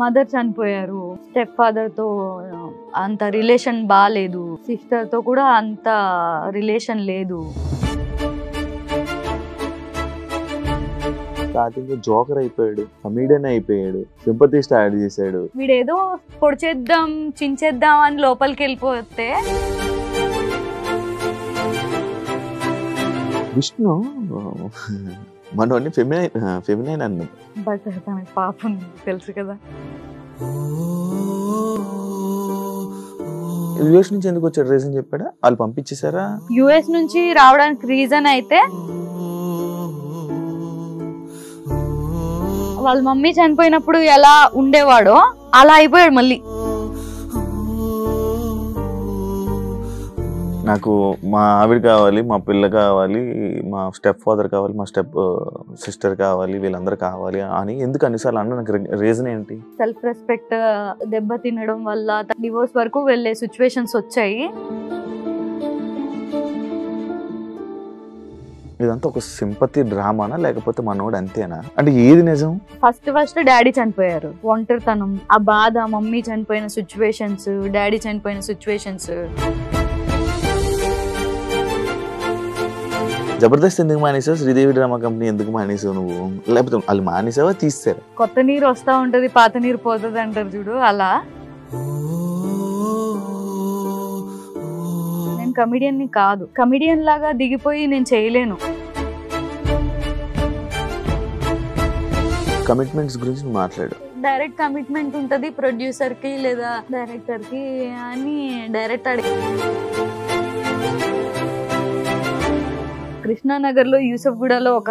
Mother చనిపోయారు step father తో అంత రిలేషన్ బాగాలేదు తో కూడా అంత రిలేషన్ లేదు స్టార్టింగ్ జోకర్ అయిపోయాడు కమీడియన్ అయిపోయాడు సింపతి స్టార్ట్ చేశాడు వీడేదో పొడిచేద్దాం చించేద్దాం అని లోపలికి వెళ్ళిపోతే విష్ణు మనోడిని ఫెమినైన్ ఫెమినైన్ అన్ను పాపం తెలుసు కదా యుఎస్ నుంచి ఎందుకు వచ్చాడు రీజన్ చెప్పాడా వాళ్ళు పంపించేశారా యుఎస్ నుంచి రావడానికి రీజన్ అయితే వాళ్ళ మమ్మీ చనిపోయినప్పుడు ఎలా ఉండేవాడో అలా అయిపోయాడు మళ్ళీ నాకు మా ఆవిడ కావాలి మా పిల్ల కావాలి మా స్టెప్ ఫాదర్ కావాలి మా స్టెప్ సిస్టర్ కావాలి వీళ్ళందరూ కావాలి అని ఎందుకు అన్నిసార్లు అన్న నాకు రీజన్ ఏంటి సెల్ఫ్ రెస్పెక్ట్ దెబ్బ తినడం వల్ల డివోర్స్ వరకు వెళ్ళే సిచ్యువేషన్స్ వచ్చాయి ఇదంతా ఒక సింపతి డ్రామానా లేకపోతే మనోడు అంతేనా అంటే ఏది నిజం ఫస్ట్ ఫస్ట్ డాడీ చనిపోయారు ఒంటరితనం ఆ బాధ మమ్మీ చనిపోయిన సిచ్యువేషన్స్ డాడీ చనిపోయిన సిచ్యువేషన్స్ జబర్దస్త్ ఎందుకు మానేసావు శ్రీదేవి డ్రామా కంపెనీ ఎందుకు మానేసావు నువ్వు లేకపోతే వాళ్ళు మానేసావా తీస్తారు కొత్త నీరు వస్తా ఉంటది పాత నీరు పోతుంది అంటారు చూడు అలా నేను ని కాదు కమిడియన్ లాగా దిగిపోయి నేను చేయలేను కమిట్మెంట్స్ గురించి మాట్లాడు డైరెక్ట్ కమిట్మెంట్ ఉంటుంది ప్రొడ్యూసర్ కి లేదా డైరెక్టర్ కి అని డైరెక్ట్ అడిగి కృష్ణానగర్ లో యూసఫ్గూడలో ఒక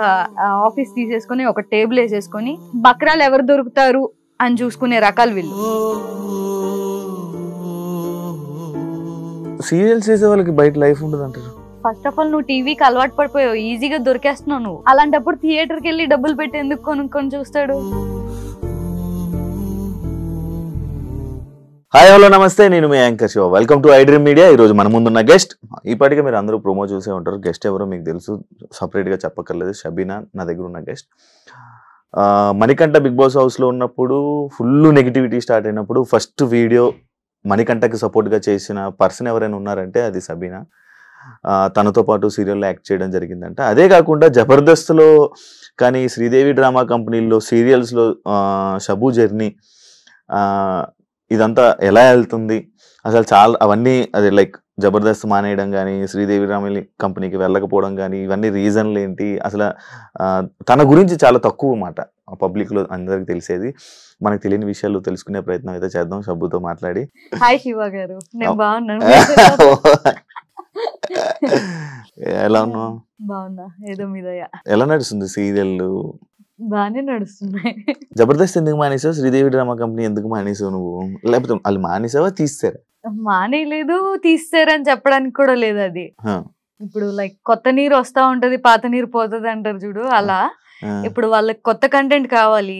ఆఫీస్ తీసేసుకుని ఒక టేబుల్ వేసేసుకుని బక్రాలు ఎవరు దొరుకుతారు అని చూసుకునే రకాలు వీళ్ళు సీరియల్స్ చేసే వాళ్ళకి బయట లైఫ్ ఉండదు అంటారు ఫస్ట్ ఆఫ్ ఆల్ నువ్వు టీవీకి అలవాటు పడిపోయావు ఈజీగా దొరికేస్తున్నావు నువ్వు అలాంటప్పుడు థియేటర్కి వెళ్ళి డబ్బులు పెట్టి ఎందుకు కొనుక్కొని చూస్తాడు హాయ్ హలో నమస్తే నేను మీ anchor Shiva welcome to iDream media ఈరోజు మన ముందున్న గెస్ట్ ఇప్పటికే మీరు అందరూ ప్రోమో చూసే ఉంటారు గెస్ట్ ఎవరో మీకు తెలుసు సపరేట్గా చెప్పక్కర్లేదు షబీనా నా దగ్గర ఉన్న గెస్ట్ మణికంఠ బిగ్ బాస్ హౌస్లో ఉన్నప్పుడు ఫుల్ నెగిటివిటీ స్టార్ట్ అయినప్పుడు ఫస్ట్ వీడియో మణికంఠకి సపోర్ట్గా చేసిన పర్సన్ ఎవరైనా ఉన్నారంటే అది సబీనా తనతో పాటు సీరియల్లో యాక్ట్ చేయడం జరిగిందంట అదే కాకుండా జబర్దస్త్లో కానీ శ్రీదేవి డ్రామా కంపెనీల్లో సీరియల్స్లో షబు జర్నీ ఇదంతా ఎలా వెళ్తుంది అసలు చాలా అవన్నీ అది లైక్ జబర్దస్త్ మానేయడం కానీ శ్రీదేవి రామిలి కంపెనీకి వెళ్ళకపోవడం కానీ ఇవన్నీ రీజన్లు ఏంటి అసలు తన గురించి చాలా తక్కువ మాట పబ్లిక్లో అందరికి తెలిసేది మనకు తెలియని విషయాలు తెలుసుకునే ప్రయత్నం అయితే చేద్దాం సబ్బుతో మాట్లాడి హాయ్ శివ గారు ఎలా ఉన్నావు బాగున్నా ఏదో మీద ఎలా నడుస్తుంది సీరియల్ బాగానే నడుస్తున్నాయి జబర్దస్త్ ఎందుకు మానేసావు శ్రీదేవి డ్రామా కంపెనీ ఎందుకు మానేసావు నువ్వు లేకపోతే వాళ్ళు మానేసావా తీస్తారా మానేయలేదు తీస్తారని చెప్పడానికి కూడా లేదు అది ఇప్పుడు లైక్ కొత్త నీరు వస్తా ఉంటది పాత నీరు పోతుంది అంటారు చూడు అలా ఇప్పుడు వాళ్ళకి కొత్త కంటెంట్ కావాలి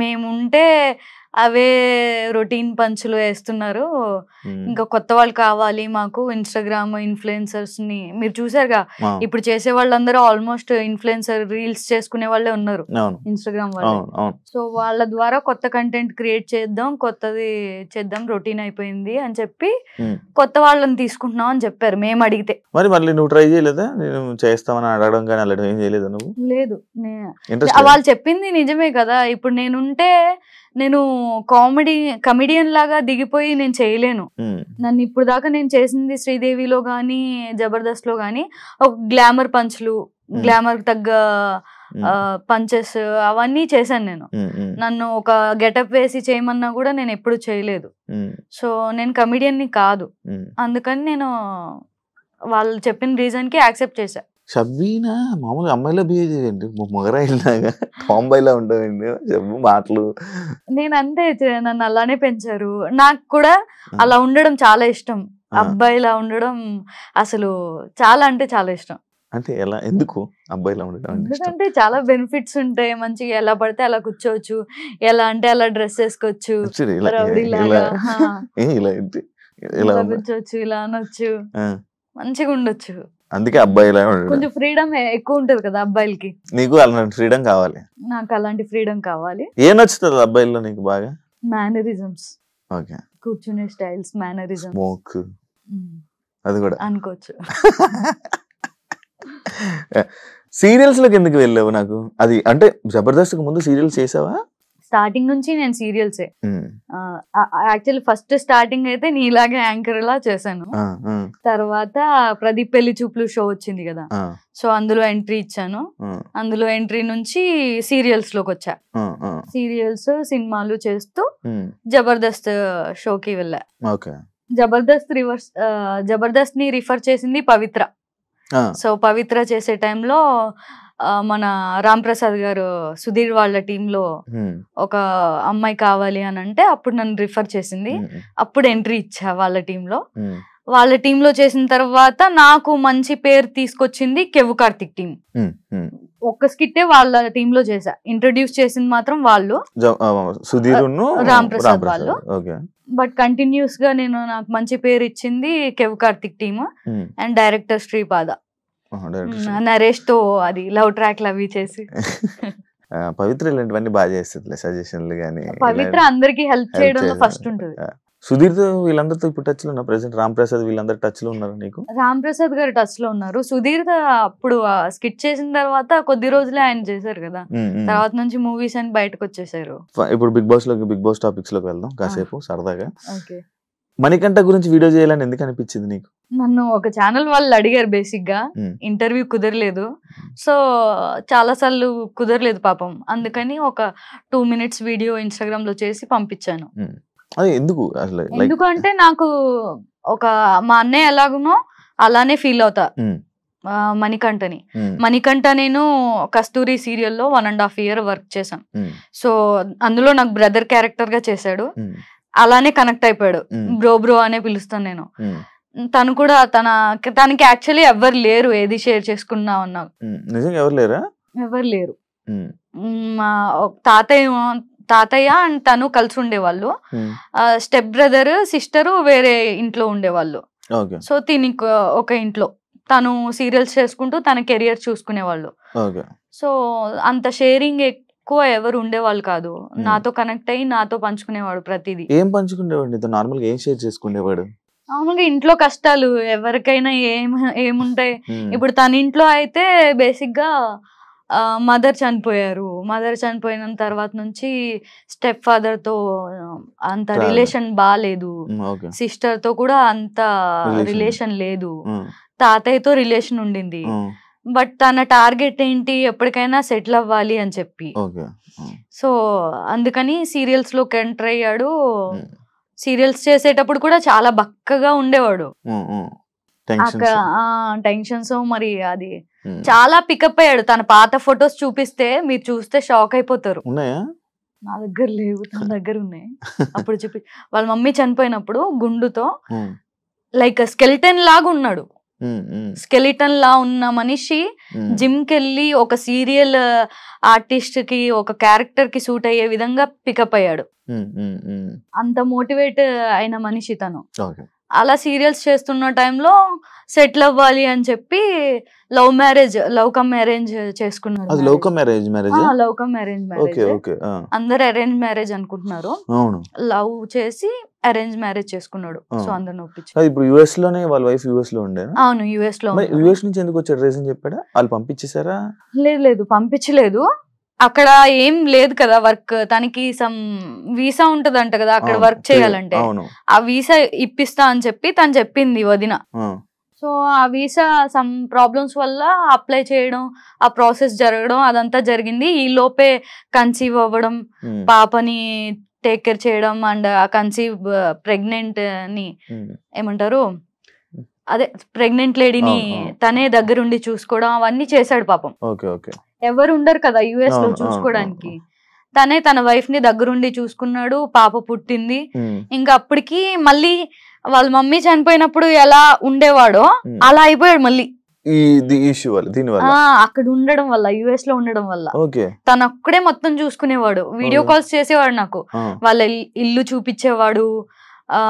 మేము ఉంటే అవే రొటీన్ పంచులు వేస్తున్నారు ఇంకా కొత్త వాళ్ళు కావాలి మాకు ఇన్స్టాగ్రామ్ ఇన్ఫ్లుయెన్సర్స్ ని మీరు చూసారుగా ఇప్పుడు చేసే వాళ్ళందరూ ఆల్మోస్ట్ ఇన్ఫ్లుయెన్సర్ రీల్స్ చేసుకునే వాళ్ళే ఉన్నారు ఇన్స్టాగ్రామ్ వాళ్ళు సో వాళ్ళ ద్వారా కొత్త కంటెంట్ క్రియేట్ చేద్దాం కొత్తది చేద్దాం రొటీన్ అయిపోయింది అని చెప్పి కొత్త వాళ్ళని తీసుకుంటున్నాం అని చెప్పారు మేము అడిగితే మరి మళ్ళీ నువ్వు ట్రై చేయలేదా చేస్తామని అడగడం కానీ అలా ఏం చేయలేదు నువ్వు లేదు వాళ్ళు చెప్పింది నిజమే కదా ఇప్పుడు నేనుంటే నేను కామెడీ కమెడియన్ లాగా దిగిపోయి నేను చేయలేను నన్ను ఇప్పుడు దాకా నేను చేసింది శ్రీదేవిలో కానీ జబర్దస్త్ లో కానీ ఒక గ్లామర్ పంచ్లు గ్లామర్ తగ్గ పంచెస్ అవన్నీ చేశాను నేను నన్ను ఒక గెటప్ వేసి చేయమన్నా కూడా నేను ఎప్పుడు చేయలేదు సో నేను ని కాదు అందుకని నేను వాళ్ళు చెప్పిన రీజన్ కి యాక్సెప్ట్ చేశా షబ్బీనా మామూలుగా అమ్మాయిలో బిహేవ్ చేయండి మగరాయిలాగా టాంబాయిలా ఉండవండి చెప్పు మాటలు నేను అంతే నన్ను అలానే పెంచారు నాకు కూడా అలా ఉండడం చాలా ఇష్టం అబ్బాయిలా ఉండడం అసలు చాలా అంటే చాలా ఇష్టం అంటే ఎలా ఎందుకు అబ్బాయిలా ఉండడం అంటే చాలా బెనిఫిట్స్ ఉంటాయి మంచిగా ఎలా పడితే అలా కూర్చోవచ్చు ఎలా అంటే అలా డ్రెస్ వేసుకోవచ్చు ఇలా కూర్చోవచ్చు ఇలా అనొచ్చు మంచిగా ఉండొచ్చు అందుకే అబ్బాయిలా కొంచెం ఫ్రీడమ్ ఎక్కువ ఉంటది కదా అబ్బాయిలకి నీకు అలాంటి ఫ్రీడమ్ కావాలి నాకు అలాంటి ఫ్రీడమ్ కావాలి ఏ నచ్చుతుంది అబ్బాయిల్లో నీకు బాగా మేనరిజమ్స్ ఓకే కూర్చునే స్టైల్స్ మేనరిజం స్మోక్ అది కూడా అనుకోవచ్చు సీరియల్స్ లోకి ఎందుకు వెళ్ళావు నాకు అది అంటే జబర్దస్త్ ముందు సీరియల్స్ చేసావా స్టార్టింగ్ నుంచి నేను సీరియల్సే hmm. యాక్చువల్ ఫస్ట్ స్టార్టింగ్ అయితే నీలాగే యాంకర్ లా చేశాను తర్వాత ప్రదీప్ పెళ్లి చూపులు షో వచ్చింది కదా సో అందులో ఎంట్రీ ఇచ్చాను అందులో ఎంట్రీ నుంచి సీరియల్స్ లోకి వచ్చా సీరియల్స్ సినిమాలు చేస్తూ hmm. జబర్దస్త్ షోకి వెళ్ళా జబర్దస్త్ రివర్స్ జబర్దస్త్ ని రిఫర్ చేసింది పవిత్ర సో పవిత్ర చేసే టైంలో మన రామ్ ప్రసాద్ గారు సుధీర్ వాళ్ళ టీంలో ఒక అమ్మాయి కావాలి అని అంటే అప్పుడు నన్ను రిఫర్ చేసింది అప్పుడు ఎంట్రీ ఇచ్చా వాళ్ళ టీంలో వాళ్ళ టీంలో చేసిన తర్వాత నాకు మంచి పేరు తీసుకొచ్చింది కెవు కార్తిక్ టీం ఒక్క స్కిట్టే వాళ్ళ టీంలో చేసా ఇంట్రొడ్యూస్ చేసింది మాత్రం వాళ్ళు రామ్ ప్రసాద్ వాళ్ళు బట్ కంటిన్యూస్ గా నేను నాకు మంచి పేరు ఇచ్చింది కెవు Karthik team and director Sripada Naresh తో అది లవ్ ట్రాక్ లవ్ చేసి పవిత్ర ఇలాంటివన్నీ బాగా చేస్తుంది సజెషన్లు కానీ పవిత్ర అందరికి హెల్ప్ చేయడంలో ఫస్ట్ ఉంటుంది సుధీర్ వీళ్ళందరితో ఇప్పుడు టచ్ లో ప్రెసెంట్ రామ్ ప్రసాద్ వీళ్ళందరూ టచ్ లో ఉన్నారు నీకు రామ్ ప్రసాద్ గారు టచ్ లో ఉన్నారు సుధీర్ అప్పుడు స్కిట్ చేసిన తర్వాత కొద్ది రోజులే ఆయన చేశారు కదా తర్వాత నుంచి మూవీస్ అని బయటకు వచ్చేసారు ఇప్పుడు బిగ్ బాస్ లో బిగ్ బాస్ టాపిక్స్ లోకి వెళ్దాం కాసేపు సరదాగా మణికంట గురించి వీడియో చేయాలని ఎందుకు అనిపించింది నీకు నన్ను ఒక ఛానల్ వాళ్ళు అడిగారు బేసిక్ గా ఇంటర్వ్యూ కుదరలేదు సో చాలా సార్లు కుదరలేదు పాపం అందుకని ఒక టూ మినిట్స్ వీడియో ఇన్స్టాగ్రామ్ లో చేసి పంపించాను ఎందుకు ఎందుకంటే నాకు ఒక మా అన్నయ్య ఎలాగునో అలానే ఫీల్ అవుతా మణికంఠని మణికంఠ నేను కస్తూరి సీరియల్లో one and half year work చేశాను సో అందులో నాకు బ్రదర్ క్యారెక్టర్ గా చేశాడు అలానే కనెక్ట్ అయిపోయాడు బ్రో బ్రో అనే పిలుస్తాను నేను తను కూడా తన తనకి యాక్చువల్లీ ఎవరు లేరు ఏది షేర్ చేసుకున్నా అన్నా ఎవరు లేరు మా తాతయ్య తాతయ్య అండ్ తను కలిసి ఉండేవాళ్ళు స్టెప్ బ్రదర్ సిస్టర్ వేరే ఇంట్లో ఉండేవాళ్ళు సో తిని ఒక ఇంట్లో తను సీరియల్స్ చేసుకుంటూ తన కెరియర్ చూసుకునేవాళ్ళు సో అంత షేరింగ్ ఎక్కువ ఎవరు ఉండేవాళ్ళు కాదు నాతో కనెక్ట్ అయ్యి నాతో పంచుకునేవాడు ప్రతిదీ ఏం పంచుకునేవాడు నార్మల్ గా ఏం షేర్ చేసుకునేవాడు మామూలుగా ఇంట్లో కష్టాలు ఎవరికైనా ఏం ఏముంటాయి ఇప్పుడు తన ఇంట్లో అయితే బేసిక్ గా మదర్ చనిపోయారు మదర్ చనిపోయిన తర్వాత నుంచి స్టెప్ ఫాదర్ తో అంత రిలేషన్ బాగాలేదు సిస్టర్ తో కూడా అంత రిలేషన్ లేదు తాతయ్యతో రిలేషన్ ఉండింది బట్ తన టార్గెట్ ఏంటి ఎప్పటికైనా సెటిల్ అవ్వాలి అని చెప్పి సో అందుకని సీరియల్స్ లోకి ఎంటర్ అయ్యాడు సీరియల్స్ చేసేటప్పుడు కూడా చాలా బక్కగా ఉండేవాడు టెన్షన్స్ మరి అది చాలా పికప్ అయ్యాడు తన పాత ఫొటోస్ చూపిస్తే మీరు చూస్తే షాక్ అయిపోతారు నా దగ్గర లేవు తన దగ్గర ఉన్నాయి అప్పుడు చూపి వాళ్ళ మమ్మీ చనిపోయినప్పుడు గుండుతో లైక్ స్కెల్టెన్ లాగా ఉన్నాడు స్కెలిటన్ లా ఉన్న మనిషి జిమ్ కెళ్ళి ఒక సీరియల్ ఆర్టిస్ట్ కి ఒక క్యారెక్టర్ కి సూట్ అయ్యే విధంగా పికప్ అయ్యాడు అంత మోటివేట్ అయిన మనిషి తను అలా సీరియల్స్ చేస్తున్న టైంలో సెటిల్ అవ్వాలి అని చెప్పి love marriage love come marriage చేసుకున్నారు love come marriage marriage love come marriage marriage అందరు అరేంజ్ మ్యారేజ్ అనుకుంటున్నారు లవ్ చేసి అరేంజ్ మ్యారేజ్ చేసుకున్నాడు సో అందరిని ఒప్పించి ఇప్పుడు యుఎస్ లోనే వాళ్ళ వైఫ్ యుఎస్ లో ఉండే అవును యుఎస్ లో యుఎస్ నుంచి ఎందుకు వచ్చాడు రీజన్ చెప్పాడు వాళ్ళు పంపించేసారా లేదు లేదు పంపించలేదు అక్కడ ఏం లేదు కదా వర్క్ తనకి సమ్ వీసా ఉంటదంట కదా అక్కడ వర్క్ చేయాలంటే ఆ వీసా ఇప్పిస్తా అని చెప్పి తను చెప్పింది వదిన సో ఆ వీసా సమ్ ప్రాబ్లమ్స్ వల్ల అప్లై చేయడం ఆ ప్రాసెస్ జరగడం అదంతా జరిగింది ఈ లోపే కన్సీవ్ అవ్వడం పాపని టేక్ కేర్ చేయడం అండ్ ఆ కన్సీవ్ ప్రెగ్నెంట్ ని ఏమంటారు అదే ప్రెగ్నెంట్ లేడీని తనే దగ్గరుండి చూసుకోవడం అవన్నీ చేశాడు పాపం ఎవరు ఉండరు కదా యుఎస్ లో చూసుకోవడానికి తనే తన వైఫ్ ని దగ్గరుండి చూసుకున్నాడు పాప పుట్టింది ఇంకా అప్పటికి మళ్ళీ వాళ్ళ మమ్మీ చనిపోయినప్పుడు ఎలా ఉండేవాడో అలా అయిపోయాడు మళ్ళీ అక్కడ ఉండడం వల్ల యుఎస్ లో ఉండడం వల్ల తను ఒక్కడే మొత్తం చూసుకునేవాడు వీడియో కాల్స్ చేసేవాడు నాకు వాళ్ళ ఇల్లు చూపించేవాడు ఆ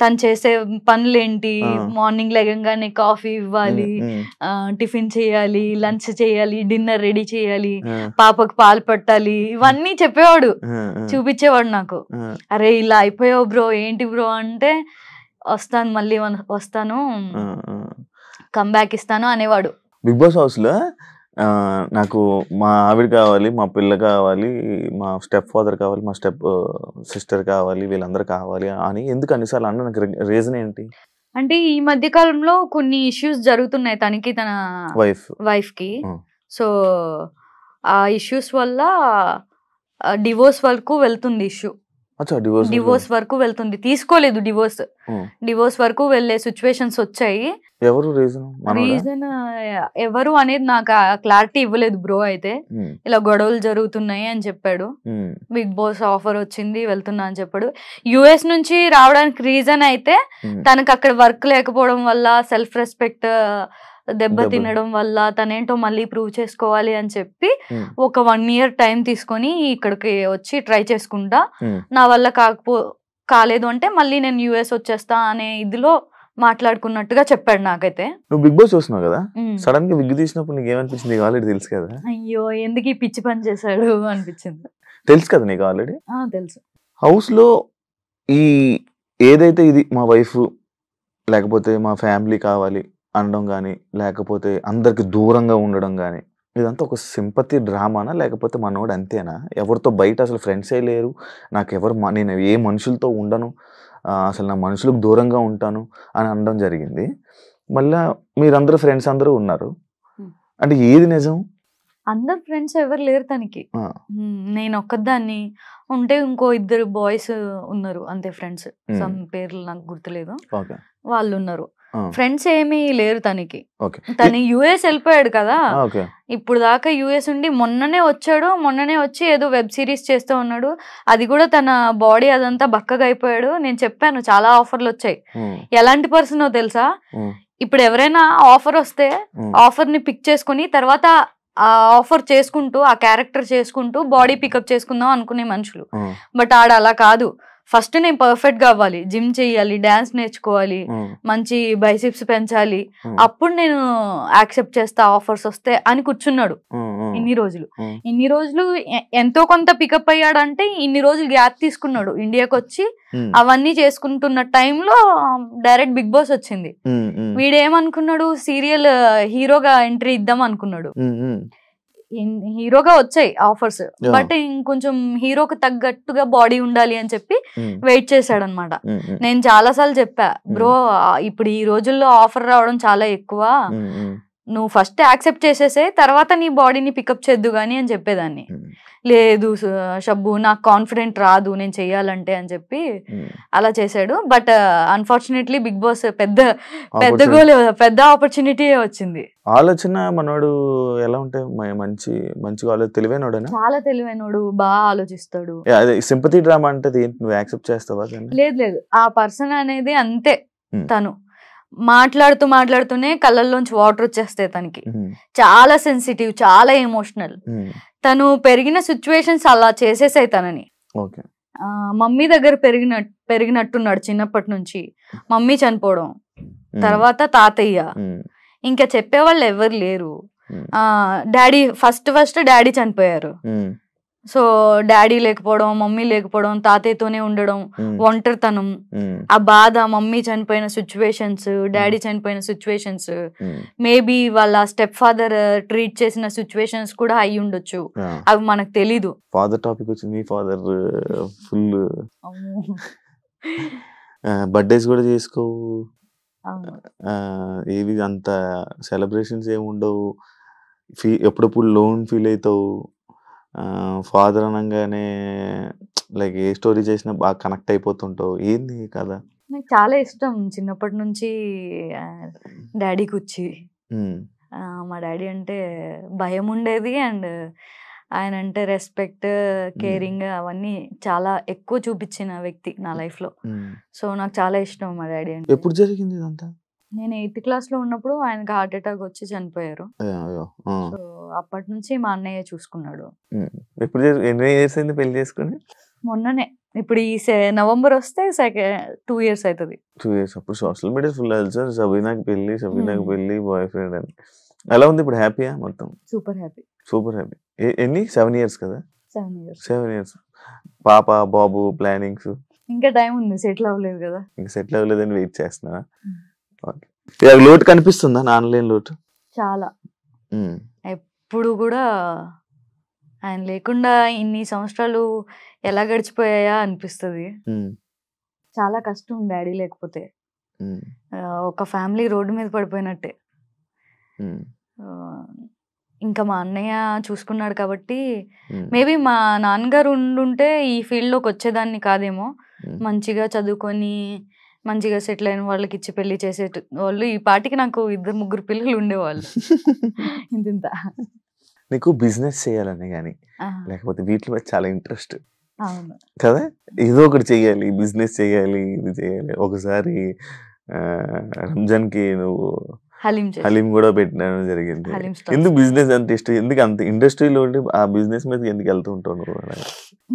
తను చేసే పనులు ఏంటి మార్నింగ్ లెగంగానే కాఫీ ఇవ్వాలి టిఫిన్ చేయాలి లంచ్ చేయాలి డిన్నర్ రెడీ చేయాలి పాపకు పాలు పట్టాలి ఇవన్నీ చెప్పేవాడు చూపించేవాడు నాకు అరే ఇలా అయిపోయావు బ్రో ఏంటి బ్రో అంటే వస్తాను మళ్ళీ వస్తాను కంబ్యాక్ ఇస్తాను అనేవాడు బిగ్ బాస్ హౌస్లో నాకు మా ఆవిడ కావాలి మా పిల్ల కావాలి మా స్టెప్ ఫాదర్ కావాలి మా స్టెప్ సిస్టర్ కావాలి వీళ్ళందరూ కావాలి అని ఎందుకు అన్నిసార్లు అన్న నాకు రీజన్ ఏంటి అంటే ఈ మధ్య కాలంలో కొన్ని ఇష్యూస్ జరుగుతున్నాయి తనకి తన వైఫ్ వైఫ్ కి సో ఆ ఇష్యూస్ వల్ల డివోర్స్ వరకు వెళ్తుంది ఇష్యూ డివోర్స్ వరకు వెళ్తుంది తీసుకోలేదు డివోర్స్ డివోర్స్ వరకు వెళ్లే సిచ్యువేషన్స్ వచ్చాయి ఎవరు రీజన్ రీజన్ ఎవరు అనేది నాకు క్లారిటీ ఇవ్వలేదు బ్రో అయితే ఇలా గొడవలు జరుగుతున్నాయి అని చెప్పాడు బిగ్ బాస్ ఆఫర్ వచ్చింది వెళ్తున్నా అని చెప్పాడు యుఎస్ నుంచి రావడానికి రీజన్ అయితే తనకు అక్కడ వర్క్ లేకపోవడం వల్ల సెల్ఫ్ రెస్పెక్ట్ దెబ్బ తినడం వల్ల తనేంటో మళ్ళీ ప్రూవ్ చేసుకోవాలి అని చెప్పి ఒక వన్ ఇయర్ టైం తీసుకొని ఇక్కడికి వచ్చి ట్రై చేసుకుంటా నా వల్ల కాకపో కాలేదు అంటే మళ్ళీ నేను యుఎస్ వచ్చేస్తా అనే ఇదిలో మాట్లాడుకున్నట్టుగా చెప్పాడు నాకైతే నువ్వు బిగ్ బాస్ చూస్తున్నావు కదా సడన్ గా బిగ్ తీసినప్పుడు నీకు ఏమనిపించింది ఆల్రెడీ తెలుసు కదా అయ్యో ఎందుకు ఈ పిచ్చి పని చేశాడు అనిపించింది తెలుసు కదా నీకు ఆల్రెడీ తెలుసు హౌస్ లో ఈ ఏదైతే ఇది మా వైఫ్ లేకపోతే మా ఫ్యామిలీ కావాలి అనడం కానీ లేకపోతే అందరికి దూరంగా ఉండడం కానీ ఇదంతా ఒక సింపతి డ్రామానా లేకపోతే మనోడు అంతేనా ఎవరితో బయట అసలు ఫ్రెండ్సే లేరు నాకు ఎవరు నేను ఏ మనుషులతో ఉండను అసలు నా మనుషులకు దూరంగా ఉంటాను అని అనడం జరిగింది మళ్ళా మీరందరూ ఫ్రెండ్స్ అందరూ ఉన్నారు అంటే ఏది నిజం అందరు ఫ్రెండ్స్ ఎవరు లేరు తనకి నేను ఒక్కదాన్ని ఉంటే ఇంకో ఇద్దరు బాయ్స్ ఉన్నారు అంతే ఫ్రెండ్స్ సమ్ పేర్లు నాకు గుర్తులేదు వాళ్ళు ఉన్నారు ఫ్రెండ్స్ ఏమీ లేరు తనకి తను యుఎస్ వెళ్ళిపోయాడు కదా ఇప్పుడు దాకా యుఎస్ ఉండి మొన్ననే వచ్చాడు మొన్ననే వచ్చి ఏదో వెబ్ సిరీస్ చేస్తూ ఉన్నాడు అది కూడా తన బాడీ అదంతా బక్కగా అయిపోయాడు నేను చెప్పాను చాలా ఆఫర్లు వచ్చాయి ఎలాంటి పర్సన్ తెలుసా ఇప్పుడు ఎవరైనా ఆఫర్ వస్తే ఆఫర్ ని పిక్ చేసుకుని తర్వాత ఆఫర్ చేసుకుంటూ ఆ క్యారెక్టర్ చేసుకుంటూ బాడీ పికప్ చేసుకుందాం అనుకునే మనుషులు బట్ ఆడ అలా కాదు ఫస్ట్ నేను పర్ఫెక్ట్ గా అవ్వాలి జిమ్ చేయాలి డాన్స్ నేర్చుకోవాలి hmm. మంచి బైసిప్స్ పెంచాలి hmm. అప్పుడు నేను యాక్సెప్ట్ చేస్తా ఆఫర్స్ వస్తే అని కూర్చున్నాడు hmm, ఇన్ని రోజులు ఇన్ని రోజులు ఎంతో కొంత పికప్ అయ్యాడంటే ఇన్ని రోజులు గ్యాప్ తీసుకున్నాడు ఇండియాకి వచ్చి అవన్నీ చేసుకుంటున్న టైంలో డైరెక్ట్ బిగ్ బాస్ వచ్చింది వీడేమనుకున్నాడు సీరియల్ హీరోగా ఎంట్రీ ఇద్దాం అనుకున్నాడు హీరోగా వచ్చాయి ఆఫర్స్ బట్ ఇంకొంచెం హీరోకి తగ్గట్టుగా బాడీ ఉండాలి అని చెప్పి వెయిట్ చేశాడు అనమాట నేను చాలా సార్లు చెప్పా బ్రో ఇప్పుడు ఈ రోజుల్లో ఆఫర్ రావడం చాలా ఎక్కువ నువ్వు ఫస్ట్ యాక్సెప్ట్ చేసేసే తర్వాత నీ బాడీని పికప్ చేద్దు కానీ అని చెప్పేదాన్ని లేదు షబ్బు నాకు కాన్ఫిడెంట్ రాదు నేను చేయాలంటే అని చెప్పి అలా చేశాడు బట్ అన్ఫార్చునేట్లీ బిగ్ బాస్ పెద్ద పెద్ద గోల్ పెద్ద ఆపర్చునిటీ వచ్చింది ఆలోచన మనోడు ఎలా ఉంటే మంచి మంచిగా ఆలోచన చాలా తెలివైనోడు బాగా ఆలోచిస్తాడు సింపతి డ్రామా అంటే నువ్వు యాక్సెప్ట్ చేస్తావా లేదు లేదు ఆ పర్సన్ అనేది అంతే తను మాట్లాడుతూ మాట్లాడుతూనే కళ్ళల్లోంచి వాటర్ వచ్చేస్తాయి తనకి చాలా సెన్సిటివ్ చాలా ఎమోషనల్ తను పెరిగిన సిచ్యువేషన్స్ అలా చేసేసాయి తనని మమ్మీ దగ్గర పెరిగిన పెరిగినట్టున్నాడు చిన్నప్పటి నుంచి మమ్మీ చనిపోవడం తర్వాత తాతయ్య ఇంకా చెప్పేవాళ్ళు ఎవరు లేరు డాడీ ఫస్ట్ ఫస్ట్ డాడీ చనిపోయారు సో డాడీ లేకపోవడం మమ్మీ లేకపోవడం తాతయ్యతోనే ఉండడం ఒంటరితనం ఆ బాధ మమ్మీ చనిపోయిన సిచ్యువేషన్స్ డాడీ చనిపోయిన సిచ్యువేషన్స్ మేబీ వాళ్ళ స్టెప్ ఫాదర్ ట్రీట్ చేసిన సిచ్యువేషన్స్ కూడా అయి ఉండొచ్చు అవి మనకు తెలీదు ఫాదర్ టాపిక్ వచ్చింది ఫాదర్ ఫుల్ బర్త్డేస్ కూడా చేసుకోవు ఏవి అంత సెలబ్రేషన్స్ ఏమి ఉండవు ఫీ ఎప్పుడప్పుడు లోన్ ఫీల్ అవుతావు ఫాదర్ అనగానే లైక్ ఏ స్టోరీ చేసినా బాగా కనెక్ట్ అయిపోతుంటావు ఏంది కదా నాకు చాలా ఇష్టం చిన్నప్పటి నుంచి డాడీకి వచ్చి మా డాడీ అంటే భయం ఉండేది అండ్ ఆయన అంటే రెస్పెక్ట్ కేరింగ్ అవన్నీ చాలా ఎక్కువ చూపించిన వ్యక్తి నా లైఫ్లో సో నాకు చాలా ఇష్టం మా డాడీ అంటే ఎప్పుడు జరిగింది ఇదంతా నేను ఎయిత్ క్లాస్ లో ఉన్నప్పుడు ఆయనకి హార్ట్ అటాక్ వచ్చి చనిపోయారు సో అప్పటి నుంచి మా అన్నయ్య చూసుకున్నాడు ఇయర్స్ పెళ్లి చేసుకుని మొన్ననే ఇప్పుడు ఈ నవంబర్ వస్తే సెకండ్ టూ ఇయర్స్ అవుతుంది టూ ఇయర్స్ అప్పుడు సోషల్ మీడియా ఫుల్ సార్ సబీనాకి పెళ్లి సబీనాకి పెళ్లి బాయ్ ఫ్రెండ్ అని అలా ఉంది ఇప్పుడు హ్యాపీయా మొత్తం సూపర్ హ్యాపీ సూపర్ హ్యాపీ ఎన్ని సెవెన్ ఇయర్స్ కదా సెవెన్ ఇయర్స్ సెవెన్ ఇయర్స్ పాప బాబు ప్లానింగ్స్ ఇంకా టైం ఉంది సెటిల్ అవ్వలేదు కదా ఇంకా సెటిల్ అని వెయిట్ చేస్తున్నా లోటు కనిపిస్తుందా లేని లోటు చాలా hmm. ఎప్పుడు కూడా ఆయన లేకుండా ఇన్ని సంవత్సరాలు ఎలా గడిచిపోయాయా అనిపిస్తుంది hmm. చాలా కష్టం డాడీ లేకపోతే hmm. ఒక ఫ్యామిలీ రోడ్డు మీద పడిపోయినట్టే ఇంకా మా అన్నయ్య చూసుకున్నాడు కాబట్టి మేబీ మా నాన్నగారు ఉండుంటే ఈ ఫీల్డ్లోకి వచ్చేదాన్ని కాదేమో మంచిగా చదువుకొని మంచిగా సెటిల్ అయిన వాళ్ళకి ఇచ్చి పెళ్లి చేసే వాళ్ళు ఈ పాటికి నాకు ఇద్దరు ముగ్గురు పిల్లలు ఉండేవాళ్ళు ఇంత నీకు బిజినెస్ చేయాలని కానీ లేకపోతే వీటి మీద చాలా ఇంట్రెస్ట్ కదా ఏదో ఒకటి చేయాలి బిజినెస్ చేయాలి ఇది చేయాలి ఒకసారి రంజాన్కి నువ్వు హలీం కూడా పెట్టడం జరిగింది ఎందుకు బిజినెస్ అంత ఇష్టం ఎందుకు అంత ఇండస్ట్రీలో ఉండి ఆ బిజినెస్ మీద ఎందుకు వెళ్తూ ఉంటాను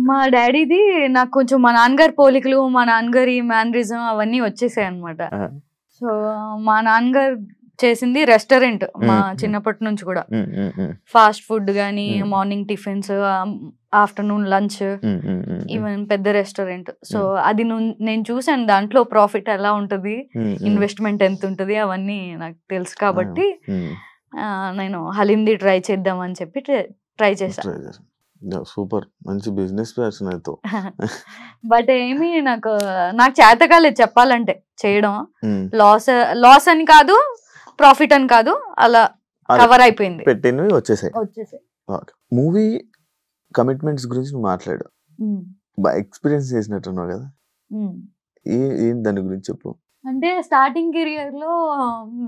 మా డాడీది నాకు కొంచెం మా నాన్నగారి పోలికలు మా నాన్నగారి మ్యానరిజం అవన్నీ వచ్చేసాయి అనమాట సో మా నాన్నగారు చేసింది రెస్టారెంట్ మా చిన్నప్పటి నుంచి కూడా ఫాస్ట్ ఫుడ్ గానీ morning tiffins afternoon lunch even పెద్ద రెస్టారెంట్ సో అది నేను చూసాను దాంట్లో ప్రాఫిట్ ఎలా ఉంటది ఇన్వెస్ట్మెంట్ ఎంత ఉంటది అవన్నీ నాకు తెలుసు కాబట్టి నేను హలింది ట్రై చేద్దాం అని చెప్పి ట్రై చేశాను సూపర్ మంచి బిజినెస్ పర్సన్ అయితే బట్ ఏమి నాకు నాకు చేత కాలేదు చెప్పాలంటే చేయడం లాస్ లాస్ అని కాదు ప్రాఫిట్ అని కాదు అలా కవర్ అయిపోయింది పెట్టినవి వచ్చేసాయి మూవీ కమిట్మెంట్స్ గురించి మాట్లాడు ఎక్స్పీరియన్స్ చేసినట్టున్నావు కదా ఏం దాని గురించి చెప్పు అంటే స్టార్టింగ్ కెరియర్ లో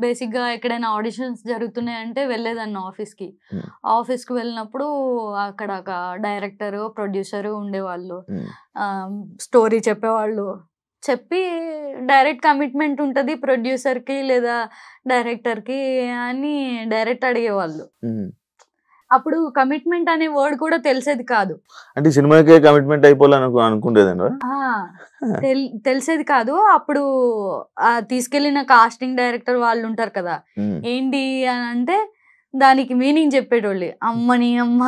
బేసిక్ గా ఎక్కడైనా ఆడిషన్స్ జరుగుతున్నాయంటే వెళ్ళేదాన్ని ఆఫీస్ కి ఆఫీస్ కి వెళ్ళినప్పుడు అక్కడ ఒక డైరెక్టర్ ప్రొడ్యూసర్ ఉండేవాళ్ళు స్టోరీ చెప్పేవాళ్ళు చెప్పి డైరెక్ట్ కమిట్మెంట్ ఉంటుంది ప్రొడ్యూసర్కి లేదా డైరెక్టర్కి అని డైరెక్ట్ అడిగేవాళ్ళు అప్పుడు కమిట్మెంట్ అనే వర్డ్ కూడా తెలిసేది కాదు అంటే సినిమాకే కమిట్మెంట్ అనుకుంటేదండి తెలిసేది కాదు అప్పుడు తీసుకెళ్లిన కాస్టింగ్ డైరెక్టర్ వాళ్ళు ఉంటారు కదా ఏంటి అని అంటే దానికి మీనింగ్ చెప్పేటోళ్ళు అమ్మని అమ్మ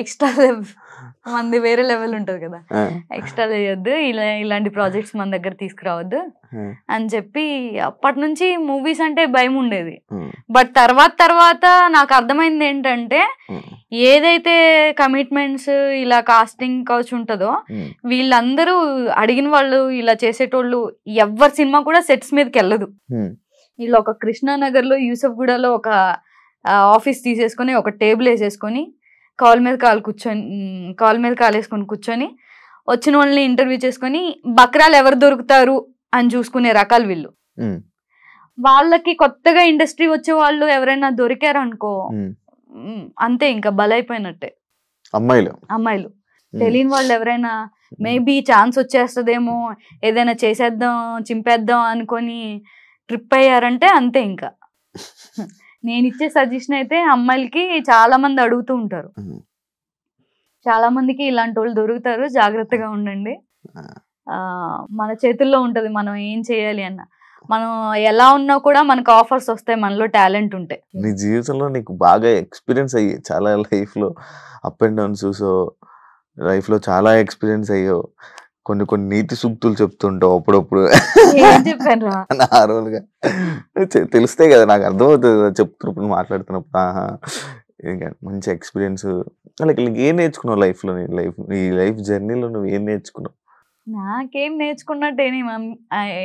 ఎక్స్ట్రా మంది వేరే లెవెల్ ఉంటది కదా ఎక్స్ట్రా చేయొద్దు ఇలా ఇలాంటి ప్రాజెక్ట్స్ మన దగ్గర తీసుకురావద్దు అని చెప్పి అప్పటి నుంచి మూవీస్ అంటే భయం ఉండేది బట్ తర్వాత తర్వాత నాకు అర్థమైంది ఏంటంటే ఏదైతే కమిట్మెంట్స్ ఇలా కాస్టింగ్ కౌచ్ ఉంటుందో వీళ్ళందరూ అడిగిన వాళ్ళు ఇలా చేసేటోళ్ళు ఎవరి సినిమా కూడా సెట్స్ మీదకి వెళ్ళదు వీళ్ళు ఒక లో యూసఫ్ గూడలో ఒక ఆఫీస్ తీసేసుకొని ఒక టేబుల్ వేసేసుకొని కాల్ మీద కాలు కూర్చొని కాల్ మీద కాలు వేసుకొని కూర్చొని వచ్చిన వాళ్ళని ఇంటర్వ్యూ చేసుకొని బక్రాలు ఎవరు దొరుకుతారు అని చూసుకునే రకాలు వీళ్ళు వాళ్ళకి కొత్తగా ఇండస్ట్రీ వచ్చే వాళ్ళు ఎవరైనా దొరికారు అనుకో అంతే ఇంకా బలైపోయినట్టే అమ్మాయిలు అమ్మాయిలు తెలియని వాళ్ళు ఎవరైనా మేబీ ఛాన్స్ వచ్చేస్తుందేమో ఏదైనా చేసేద్దాం చింపేద్దాం అనుకొని ట్రిప్ అయ్యారంటే అంతే ఇంకా నేను ఇచ్చే సజెషన్ అయితే అమ్మాయిలకి చాలా మంది అడుగుతూ ఉంటారు చాలా మందికి ఇలాంటి వాళ్ళు దొరుకుతారు జాగ్రత్తగా ఉండండి మన చేతుల్లో ఉంటది మనం ఏం చేయాలి అన్న మనం ఎలా ఉన్నా కూడా మనకు ఆఫర్స్ వస్తాయి మనలో టాలెంట్ ఉంటాయి నీ జీవితంలో నీకు బాగా ఎక్స్పీరియన్స్ అయ్యి చాలా లైఫ్ లో అప్ అండ్ డౌన్ చూసో లైఫ్ లో చాలా ఎక్స్పీరియన్స్ అయ్యో కొన్ని కొన్ని నీతి సూక్తులు చెప్తుంటావు అప్పుడప్పుడు నార్మల్గా తెలిస్తే కదా నాకు అర్థమవుతుంది చెప్తున్నప్పుడు మాట్లాడుతున్నప్పుడు ఆహా ఇంకా మంచి ఎక్స్పీరియన్స్ లైక్ ఏం నేర్చుకున్నావు లైఫ్లో లైఫ్ ఈ లైఫ్ జర్నీలో నువ్వు ఏం నేర్చుకున్నావు నాకేం నేర్చుకున్నట్టేనే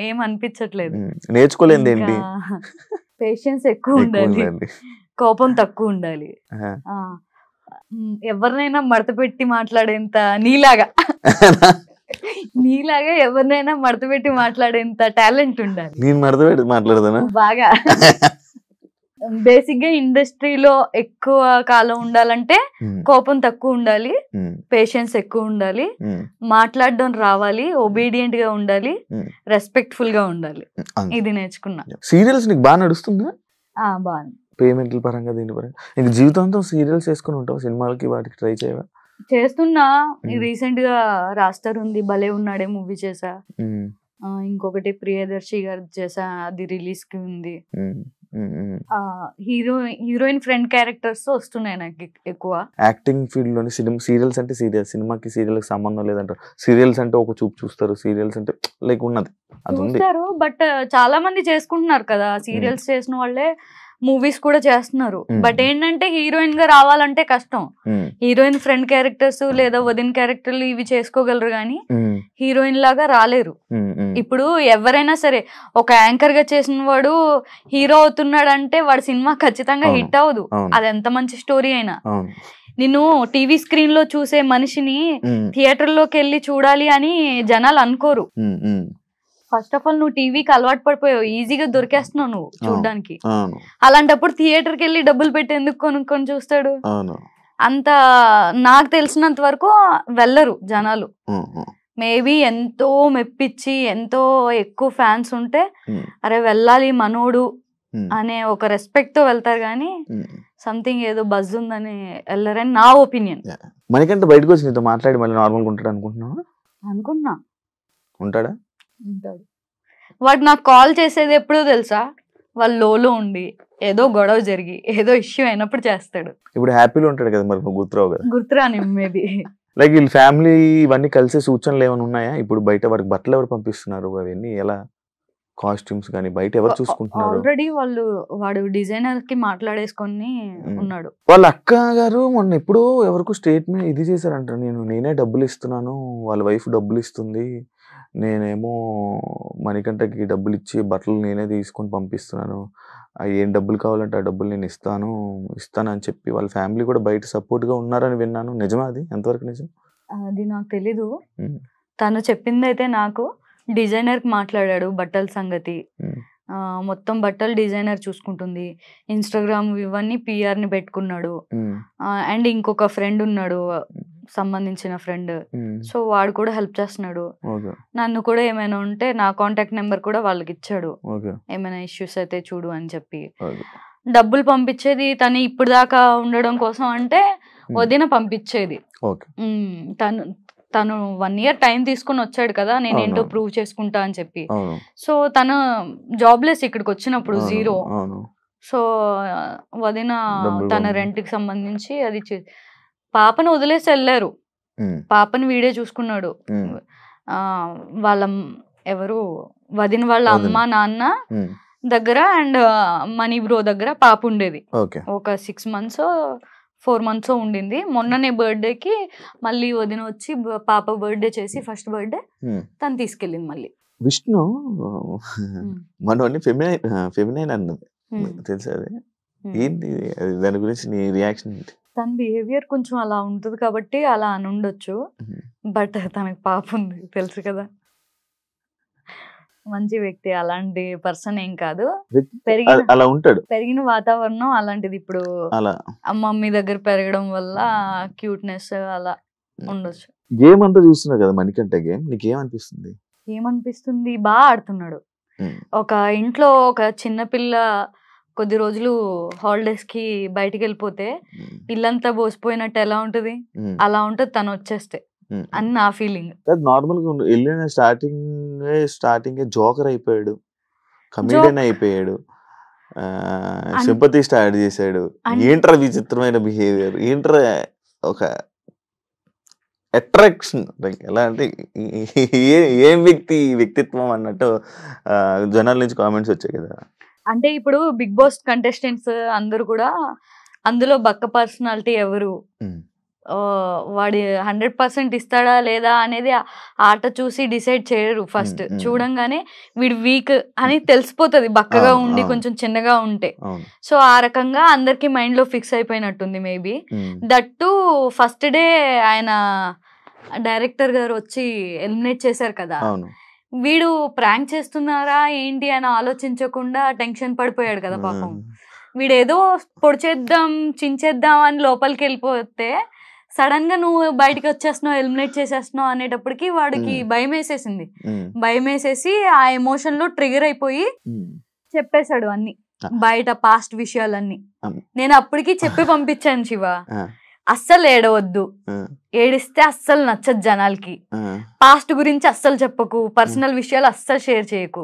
ఏం అనిపించట్లేదు నేర్చుకోలేదు ఏంటి పేషెన్స్ ఎక్కువ ఉండాలి కోపం తక్కువ ఉండాలి ఎవరినైనా మడత పెట్టి మాట్లాడేంత నీలాగా నీలాగా ఎవరినైనా మడతపెట్టి మాట్లాడేంత టాలెంట్ ఉండాలి నేను మడత పెట్టి మాట్లాడదా బాగా బేసిక్ గా ఇండస్ట్రీలో ఎక్కువ కాలం ఉండాలంటే కోపం తక్కువ ఉండాలి పేషెన్స్ ఎక్కువ ఉండాలి మాట్లాడడం రావాలి ఒబీడియంట్ గా ఉండాలి రెస్పెక్ట్ఫుల్ గా ఉండాలి ఇది నేర్చుకున్నా సీరియల్స్ నీకు బాగా నడుస్తుందా బాగా పేమెంట్ల పరంగా దీని పరంగా ఇంకా జీవితాంతం సీరియల్స్ వేసుకుని ఉంటావు సినిమాలకి వాటికి ట్రై చేయవా చేస్తున్నా రీసెంట్ గా రాస్టర్ ఉంది భలే ఉన్నాడే మూవీ చేసా ఇంకొకటి ప్రియదర్శి గారు చేసా అది రిలీజ్ కి ఉంది హీరో హీరోయిన్ ఫ్రెండ్ క్యారెక్టర్స్ వస్తున్నాయి నాకు ఎక్కువ యాక్టింగ్ ఫీల్డ్ లోని సినిమా సీరియల్స్ అంటే సీరియల్ సినిమాకి సీరియల్ సంబంధం లేదంటారు సీరియల్స్ అంటే ఒక చూపు చూస్తారు సీరియల్స్ అంటే లైక్ ఉన్నది చూస్తారు బట్ చాలా మంది చేసుకుంటున్నారు కదా సీరియల్స్ చేసిన వాళ్ళే మూవీస్ కూడా చేస్తున్నారు బట్ hmm. ఏంటంటే హీరోయిన్ గా రావాలంటే కష్టం హీరోయిన్ ఫ్రెండ్ క్యారెక్టర్స్ లేదా వదిన క్యారెక్టర్లు ఇవి చేసుకోగలరు కానీ హీరోయిన్ hmm. లాగా రాలేరు hmm, ఇప్పుడు ఎవరైనా సరే ఒక యాంకర్ గా చేసిన వాడు హీరో అవుతున్నాడంటే వాడి సినిమా ఖచ్చితంగా హిట్ అవ్వదు అది ఎంత మంచి స్టోరీ అయినా నిన్ను టీవీ స్క్రీన్ లో చూసే మనిషిని థియేటర్ లోకి వెళ్ళి చూడాలి అని జనాలు అనుకోరు ఫస్ట్ ఆఫ్ ఆల్ నువ్వు టీవీకి అలవాటు పడిపోయావు ఈజీగా దొరికేస్తున్నావు నువ్వు చూడడానికి అలాంటప్పుడు థియేటర్ కి వెళ్ళి డబ్బులు పెట్టి ఎందుకు కొనుక్కొని చూస్తాడు అంత నాకు తెలిసినంత వరకు వెళ్ళరు జనాలు మేబీ ఎంతో మెప్పించి ఎంతో ఎక్కువ ఫ్యాన్స్ ఉంటే అరే వెళ్ళాలి మనోడు అనే ఒక రెస్పెక్ట్ తో వెళ్తారు కానీ సంథింగ్ ఏదో బజ్ ఉందని వెళ్ళరని నా ఒపీనియన్ మనకంటే బయటకు వచ్చి మాట్లాడి మళ్ళీ నార్మల్గా ఉంటాడు అనుకుంటున్నావా అనుకుంటున్నా ఉంటాడా ఉంటాడు వాడు నాకు కాల్ చేసేది ఎప్పుడో తెలుసా వాళ్ళ లోలో ఉండి ఏదో గొడవ జరిగి ఏదో ఇష్యూ అయినప్పుడు చేస్తాడు ఇప్పుడు హ్యాపీలో ఉంటాడు కదా మరి గుర్తురావు కదా గుర్తురాని మేబీ లైక్ వీళ్ళ ఫ్యామిలీ ఇవన్నీ కలిసే సూచనలు ఏమైనా ఉన్నాయా ఇప్పుడు బయట వాడికి బట్టలు ఎవరు పంపిస్తున్నారు అవన్నీ ఎలా కాస్ట్యూమ్స్ కానీ బయట ఎవరు చూసుకుంటున్నారు ఆల్రెడీ వాళ్ళు వాడు డిజైనర్ కి మాట్లాడేసుకొని ఉన్నాడు వాళ్ళ అక్క గారు మొన్న ఎప్పుడో ఎవరికో స్టేట్మెంట్ ఇది చేశారంట నేను నేనే డబ్బులు ఇస్తున్నాను వాళ్ళ వైఫ్ డబ్బులు ఇస్తుంది నేనేమో మణికంఠకి డబ్బులు ఇచ్చి బట్టలు నేనే తీసుకొని పంపిస్తున్నాను ఏం డబ్బులు కావాలంటే ఆ డబ్బులు నేను ఇస్తాను ఇస్తానని చెప్పి వాళ్ళ ఫ్యామిలీ కూడా బయట సపోర్ట్గా ఉన్నారని విన్నాను నిజమా అది ఎంతవరకు నిజం అది నాకు తెలీదు తను చెప్పింది అయితే నాకు డిజైనర్కి మాట్లాడాడు బట్టల సంగతి మొత్తం బట్టలు డిజైనర్ చూసుకుంటుంది ఇన్స్టాగ్రామ్ ఇవన్నీ పిఆర్ ని పెట్టుకున్నాడు అండ్ ఇంకొక ఫ్రెండ్ ఉన్నాడు సంబంధించిన ఫ్రెండ్ సో వాడు కూడా హెల్ప్ చేస్తున్నాడు నన్ను కూడా ఏమైనా ఉంటే నా కాంటాక్ట్ నెంబర్ కూడా వాళ్ళకి ఇచ్చాడు ఏమైనా ఇష్యూస్ అయితే చూడు అని చెప్పి డబ్బులు పంపించేది తను ఇప్పుడు దాకా ఉండడం కోసం అంటే వదిన పంపించేది తను తను వన్ ఇయర్ టైం తీసుకుని వచ్చాడు కదా నేను ఏంటో ప్రూవ్ చేసుకుంటా అని చెప్పి సో తను లెస్ ఇక్కడికి వచ్చినప్పుడు జీరో సో వదిన తన రెంట్ కి సంబంధించి అది పాపను వదిలేసి వెళ్ళారు పాపని వీడే చూసుకున్నాడు వాళ్ళ ఎవరు వదిన వాళ్ళ అమ్మ నాన్న దగ్గర అండ్ మనీ బ్రో దగ్గర పాప ఉండేది ఒక సిక్స్ మంత్స్ ఫోర్ మంత్స్ ఉండింది మొన్ననే బర్త్డేకి మళ్ళీ వదిన వచ్చి పాప బర్త్డే చేసి ఫస్ట్ బర్త్డే తను తీసుకెళ్ళింది మళ్ళీ విష్ణు మనోని ఫెమినైన్ అన్నది తెలుసా ఏంటి దాని గురించి నీ రియాక్షన్ ఏంటి తన బిహేవియర్ కొంచెం అలా ఉంటుంది కాబట్టి అలా అని ఉండొచ్చు బట్ తనకి పాప ఉంది తెలుసు కదా మంచి వ్యక్తి అలాంటి పర్సన్ ఏం కాదు పెరిగిన అలా ఉంటాడు పెరిగిన వాతావరణం అలాంటిది ఇప్పుడు అలా మమ్మీ దగ్గర పెరగడం వల్ల క్యూట్నెస్ అలా ఉండొచ్చు గేమ్ అంతా చూస్తున్నావు కదా మణికంట గేమ్ నీకు ఏమనిపిస్తుంది ఏమనిపిస్తుంది బాగా ఆడుతున్నాడు ఒక ఇంట్లో ఒక చిన్నపిల్ల కొద్ది రోజులు హాలిడేస్ కి బయటికి వెళ్ళిపోతే ఇల్లంతా పోసిపోయినట్టు ఎలా ఉంటది అలా ఉంటది తను వచ్చేస్తే అని నా ఫీలింగ్ నార్మల్ గా వెళ్ళిన స్టార్టింగ్ స్టార్టింగ్ జోకర్ అయిపోయాడు కమిడియన్ అయిపోయాడు సింపతి స్టార్ట్ చేశాడు ఏంటర్ విచిత్రమైన బిహేవియర్ ఏంటర్ ఒక అట్రాక్షన్ లైక్ ఎలా అంటే ఏం వ్యక్తి వ్యక్తిత్వం అన్నట్టు జనాల నుంచి కామెంట్స్ వచ్చాయి కదా అంటే ఇప్పుడు బిగ్ బాస్ కంటెస్టెంట్స్ అందరూ కూడా అందులో బక్క పర్సనాలిటీ ఎవరు వాడి హండ్రెడ్ పర్సెంట్ ఇస్తాడా లేదా అనేది ఆట చూసి డిసైడ్ చేయరు ఫస్ట్ చూడంగానే వీడు వీక్ అని తెలిసిపోతుంది బక్కగా ఉండి కొంచెం చిన్నగా ఉంటే సో ఆ రకంగా అందరికి మైండ్ లో ఫిక్స్ అయిపోయినట్టుంది మేబీ దట్టు ఫస్ట్ డే ఆయన డైరెక్టర్ గారు వచ్చి ఎలిమినేట్ చేశారు కదా వీడు ప్రాంక్ చేస్తున్నారా ఏంటి అని ఆలోచించకుండా టెన్షన్ పడిపోయాడు కదా పాపం వీడేదో పొడిచేద్దాం చించేద్దాం అని లోపలికి వెళ్ళిపోతే సడన్ గా నువ్వు బయటకు వచ్చేస్తున్నావు ఎలిమినేట్ చేసేస్తున్నావు అనేటప్పటికి వాడికి భయం వేసేసింది భయం వేసేసి ఆ ఎమోషన్ లో ట్రిగర్ అయిపోయి చెప్పేశాడు అన్ని బయట పాస్ట్ విషయాలన్నీ నేను అప్పటికి చెప్పి పంపించాను శివ అస్సలు ఏడవద్దు ఏడిస్తే అస్సలు నచ్చదు జనాలకి పాస్ట్ గురించి అస్సలు చెప్పకు పర్సనల్ విషయాలు అస్సలు షేర్ చేయకు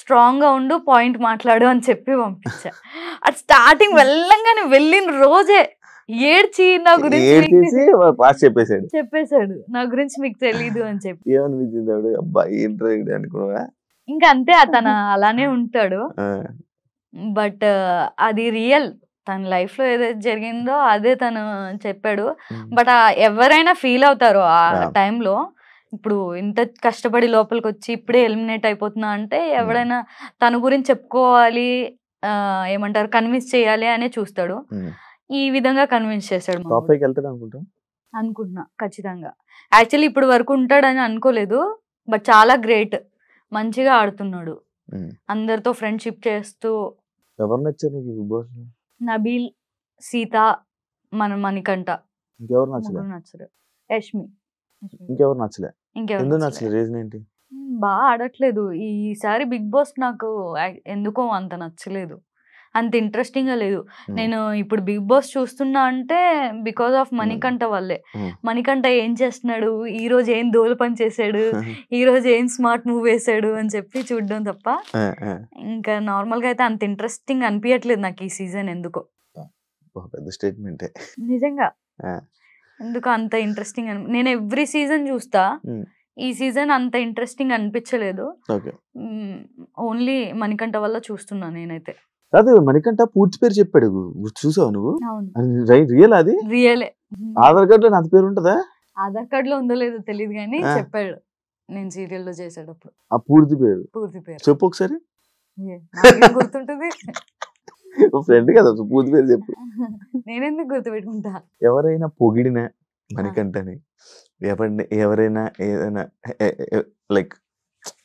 స్ట్రాంగ్ గా ఉండు పాయింట్ మాట్లాడు అని చెప్పి పంపించా అది స్టార్టింగ్ వెళ్ళంగానే వెళ్ళిన రోజే ఏడ్చి నా గురించి పాస్ చెప్పేశాడు చెప్పేశాడు నా గురించి మీకు తెలీదు అని చెప్పి ఏమనిపించింది అబ్బాయి ఏంటో అనుకున్నా ఇంకా అంతే అతను అలానే ఉంటాడు బట్ అది రియల్ తన లైఫ్ లో ఏదైతే జరిగిందో అదే తను చెప్పాడు బట్ ఎవరైనా ఫీల్ అవుతారు ఆ టైంలో ఇప్పుడు ఇంత కష్టపడి లోపలికి వచ్చి ఇప్పుడే ఎలిమినేట్ అయిపోతున్నా అంటే ఎవడైనా తన గురించి చెప్పుకోవాలి ఏమంటారు కన్విన్స్ చేయాలి అనే చూస్తాడు ఈ విధంగా కన్విన్స్ చేశాడు అనుకుంటున్నా ఖచ్చితంగా యాక్చువల్లీ ఇప్పుడు వరకు ఉంటాడని అనుకోలేదు బట్ చాలా గ్రేట్ మంచిగా ఆడుతున్నాడు hmm. అందరితో ఫ్రెండ్షిప్ చేస్తూ నబీల్ సీత మన మణికంఠ నచ్చలేదు యష్మి నచ్చలేదు బాగా ఆడట్లేదు ఈసారి బిగ్ బాస్ నాకు ఎందుకో అంత నచ్చలేదు అంత ఇంట్రెస్టింగ్ లేదు నేను ఇప్పుడు బిగ్ బాస్ చూస్తున్నా అంటే బికాస్ ఆఫ్ మణికంఠ వల్లే మణికంఠ ఏం చేస్తున్నాడు ఈ రోజు ఏం దోల పని చేశాడు ఈ రోజు ఏం స్మార్ట్ మూవ్ వేసాడు అని చెప్పి చూడడం తప్ప ఇంకా నార్మల్గా అయితే అంత ఇంట్రెస్టింగ్ అనిపించట్లేదు నాకు ఈ సీజన్ ఎందుకో పెద్ద స్టేట్మెంటే నిజంగా ఎందుకు అంత ఇంట్రెస్టింగ్ అని నేను ఎవ్రీ సీజన్ చూస్తా ఈ సీజన్ అంత ఇంట్రెస్టింగ్ అనిపించలేదు ఓన్లీ మణికంఠ వల్ల చూస్తున్నా నేనైతే కాదు మణికంఠ పూర్తి పేరు చెప్పాడు చూసావు నువ్వు రియల్ అది రియలే ఆధార్ కార్డ్ లో నా పేరు ఉంటదా ఆధార్ కార్డ్ లో ఉందో లేదో తెలియదు కానీ చెప్పాడు నేను సీరియల్ లో చేసేటప్పుడు ఆ పూర్తి పేరు పూర్తి పేరు చెప్పు ఒకసారి గుర్తుంటది ఫ్రెండ్ కదా పూర్తి పేరు చెప్పు నేనెందుకు పెట్టుకుంటా ఎవరైనా పొగిడినా మణికంఠని ఎవరైనా ఏదైనా లైక్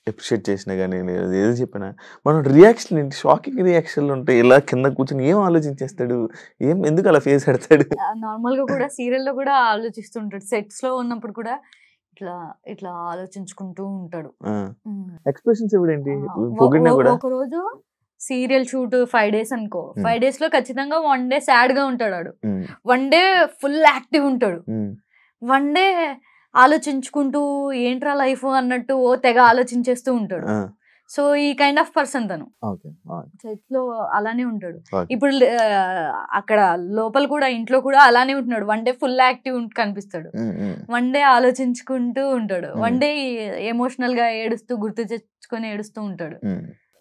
ఎప్రిషియేట్ చేసినా కానీ నేను ఏదో చెప్పినా మనం రియాక్షన్ ఏంటి షాకింగ్ రియాక్షన్లు ఉంటాయి ఇలా కింద కూర్చొని ఏం ఆలోచించేస్తాడు ఏం ఎందుకు అలా ఫేస్ పెడతాడు నార్మల్గా కూడా సీరియల్లో కూడా ఆలోచిస్తుంటాడు సెట్స్లో ఉన్నప్పుడు కూడా ఇట్లా ఇట్లా ఆలోచించుకుంటూ ఉంటాడు ఎక్స్ప్రెషన్స్ ఇవిడేంటి ఒక రోజు సీరియల్ షూట్ ఫైవ్ డేస్ అనుకో ఫైవ్ డేస్ లో ఖచ్చితంగా వన్ డే సాడ్ గా ఉంటాడు వన్ డే ఫుల్ యాక్టివ్ ఉంటాడు వన్ డే ఆలోచించుకుంటూ ఏంట్రా లైఫ్ అన్నట్టు ఓ తెగ ఆలోచించేస్తూ ఉంటాడు సో ఈ కైండ్ ఆఫ్ పర్సన్ తను సెట్ లో అలానే ఉంటాడు ఇప్పుడు అక్కడ లోపల కూడా ఇంట్లో కూడా అలానే ఉంటున్నాడు వన్ డే ఫుల్ యాక్టివ్ కనిపిస్తాడు వన్ డే ఆలోచించుకుంటూ ఉంటాడు వన్ డే ఎమోషనల్ గా ఏడుస్తూ గుర్తు తెచ్చుకొని ఏడుస్తూ ఉంటాడు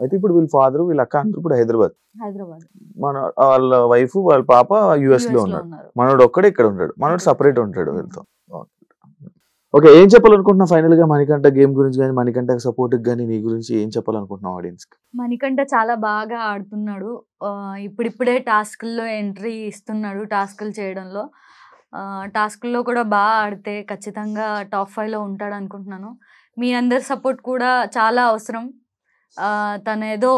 అయితే ఇప్పుడు వీళ్ళ ఫాదర్ వీళ్ళ అక్క అంటారు ఇప్పుడు హైదరాబాద్ హైదరాబాద్ మన వాళ్ళ వైఫ్ వాళ్ళ పాప యుఎస్ లో ఉన్నారు మనోడు ఒక్కడే ఇక్కడ ఉంటాడు మనోడు సపరేట్ ఉంటాడు వీళ్ళతో ఓకే ఏం చెప్పాలనుకుంటున్నా ఫైనల్ గా మణికంఠ గేమ్ గురించి కానీ మణికంఠ సపోర్ట్ కానీ నీ గురించి ఏం చెప్పాలనుకుంటున్నావు ఆడియన్స్ మణికంఠ చాలా బాగా ఆడుతున్నాడు ఇప్పుడిప్పుడే టాస్క్ల్లో ఎంట్రీ ఇస్తున్నాడు టాస్క్లు చేయడంలో టాస్క్ల్లో కూడా బాగా ఆడితే ఖచ్చితంగా టాప్ ఫైవ్లో ఉంటాడు అనుకుంటున్నాను మీ అందరి సపోర్ట్ కూడా చాలా అవసరం తను ఏదో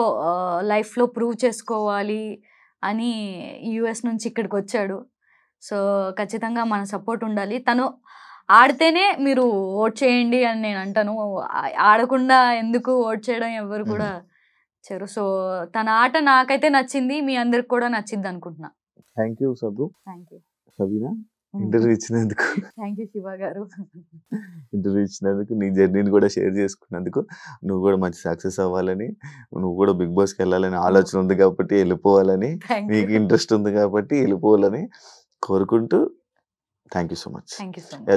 లైఫ్లో ప్రూవ్ చేసుకోవాలి అని యుఎస్ నుంచి ఇక్కడికి వచ్చాడు సో ఖచ్చితంగా మన సపోర్ట్ ఉండాలి తను ఆడితేనే మీరు ఓట్ చేయండి అని నేను అంటాను ఆడకుండా ఎందుకు ఓట్ చేయడం ఎవరు కూడా చేరు సో తన ఆట నాకైతే నచ్చింది మీ అందరికి కూడా నచ్చింది అనుకుంటున్నా thank you Sabu thank you Sabina interview ఇచ్చినందుకు thank you Shiva garu interview ఇచ్చినందుకు నీ జర్నీని కూడా షేర్ చేసుకున్నందుకు నువ్వు కూడా మంచి సక్సెస్ అవ్వాలని నువ్వు కూడా బిగ్ బాస్కి వెళ్ళాలని ఆలోచన ఉంది కాబట్టి వెళ్ళిపోవాలని నీకు ఇంట్రెస్ట్ ఉంది కాబట్టి వెళ్ళిపోవాలని కోరుకుంటూ thank you so much thank you so much